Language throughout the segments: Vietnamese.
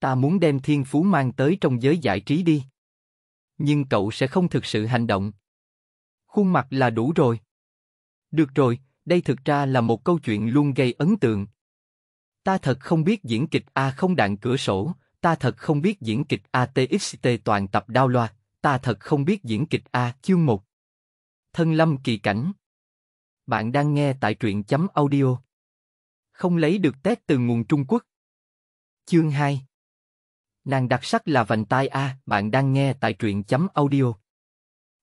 Ta muốn đem thiên phú mang tới trong giới giải trí đi. Nhưng cậu sẽ không thực sự hành động. Khuôn mặt là đủ rồi. Được rồi, đây thực ra là một câu chuyện luôn gây ấn tượng. Ta thật không biết diễn kịch A không đạn cửa sổ, ta thật không biết diễn kịch ATXT toàn tập đao loa, ta thật không biết diễn kịch A chương 1. Thân lâm kỳ cảnh. Bạn đang nghe tại truyện chấm audio. Không lấy được test từ nguồn Trung Quốc. Chương 2 Nàng đặc sắc là vành tai A, bạn đang nghe tại truyện chấm audio.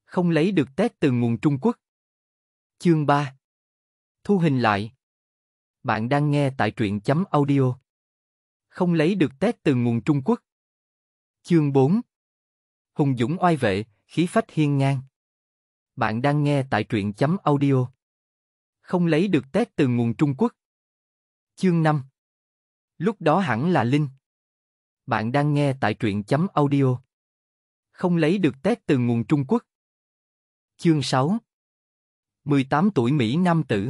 Không lấy được test từ nguồn Trung Quốc. Chương 3 Thu hình lại Bạn đang nghe tại truyện chấm audio. Không lấy được test từ nguồn Trung Quốc. Chương 4 Hùng Dũng oai vệ, khí phách hiên ngang. Bạn đang nghe tại truyện chấm audio. Không lấy được test từ nguồn Trung Quốc. Chương 5 Lúc đó hẳn là Linh. Bạn đang nghe tại truyện chấm audio. Không lấy được tét từ nguồn Trung Quốc. Chương 6 18 tuổi Mỹ Nam Tử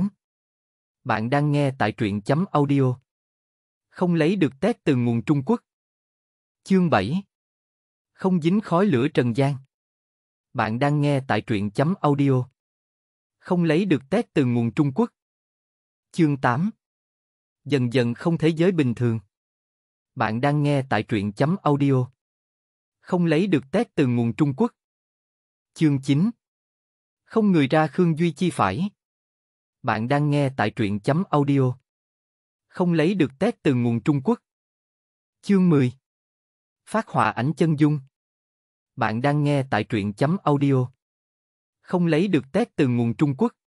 Bạn đang nghe tại truyện chấm audio. Không lấy được tét từ nguồn Trung Quốc. Chương 7 Không dính khói lửa trần gian. Bạn đang nghe tại truyện chấm audio. Không lấy được tét từ nguồn Trung Quốc. Chương 8 Dần dần không thế giới bình thường bạn đang nghe tại truyện chấm audio. Không lấy được tét từ nguồn Trung Quốc. Chương 9 Không người ra Khương Duy Chi phải. Bạn đang nghe tại truyện chấm audio. Không lấy được tét từ nguồn Trung Quốc. Chương 10 Phát họa ảnh chân dung. Bạn đang nghe tại truyện chấm audio. Không lấy được tét từ nguồn Trung Quốc.